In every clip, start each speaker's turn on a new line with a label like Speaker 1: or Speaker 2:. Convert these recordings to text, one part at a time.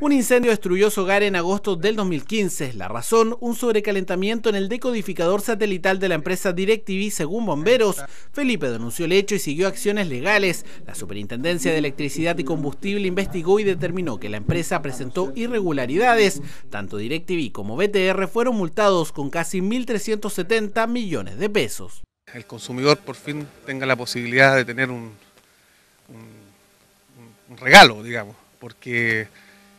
Speaker 1: Un incendio destruyó su hogar en agosto del 2015. La razón, un sobrecalentamiento en el decodificador satelital de la empresa DirecTV, según bomberos. Felipe denunció el hecho y siguió acciones legales. La Superintendencia de Electricidad y Combustible investigó y determinó que la empresa presentó irregularidades. Tanto DirecTV como BTR fueron multados con casi
Speaker 2: 1.370 millones de pesos. El consumidor por fin tenga la posibilidad de tener un, un regalo, digamos porque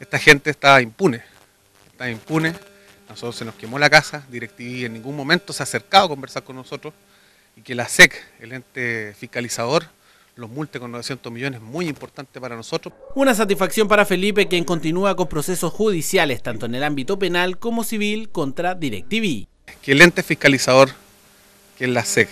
Speaker 2: esta gente está impune, está impune. Nosotros se nos quemó la casa, DirecTV en ningún momento se ha acercado a conversar con nosotros y que la SEC, el ente fiscalizador, los multe con 900 millones, muy importante para nosotros. Una satisfacción para Felipe, quien continúa con procesos judiciales,
Speaker 1: tanto en el ámbito penal como civil, contra DirecTV.
Speaker 2: Que el ente fiscalizador, que es la SEC,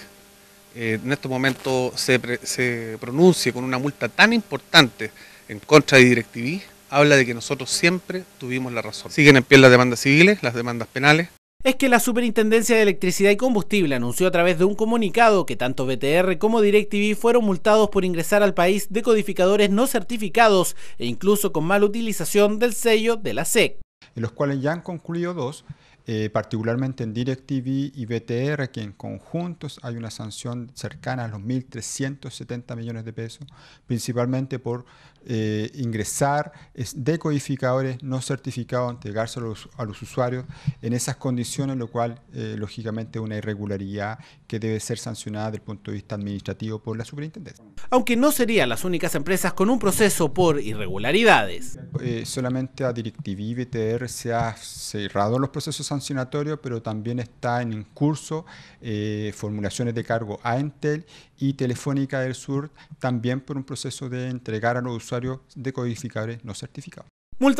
Speaker 2: eh, en este momento se, se pronuncie con una multa tan importante en contra de DirecTV habla de que nosotros siempre tuvimos la razón. Siguen en pie las demandas civiles, las demandas penales,
Speaker 1: es que la Superintendencia de Electricidad y Combustible anunció a través de un comunicado que tanto BTR como DirecTV fueron multados por ingresar al país de codificadores no certificados e incluso con mala utilización del
Speaker 3: sello de la SEC en los cuales ya han concluido dos, eh, particularmente en DirecTV y BTR, que en conjuntos hay una sanción cercana a los 1.370 millones de pesos, principalmente por eh, ingresar decodificadores no certificados, entregárselos a los usuarios en esas condiciones, lo cual eh, lógicamente es una irregularidad que debe ser sancionada desde el punto de vista administrativo por la superintendencia.
Speaker 1: Aunque no serían las únicas empresas con un proceso por irregularidades.
Speaker 3: solamente a DirecTV y BTR se ha cerrado los procesos sancionatorios, pero también está en curso eh, formulaciones de cargo a Entel y Telefónica del Sur, también por un proceso de entregar a los usuarios decodificadores no certificados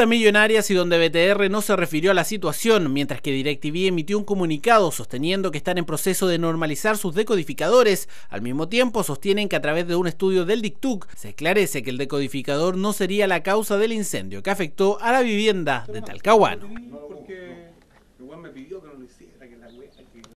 Speaker 1: millonarias y donde BTR no se refirió a la situación, mientras que DirecTV emitió un comunicado sosteniendo que están en proceso de normalizar sus decodificadores. Al mismo tiempo, sostienen que a través de un estudio del DICTUC se esclarece que el decodificador no sería la causa del incendio que afectó a la
Speaker 2: vivienda de Talcahuano.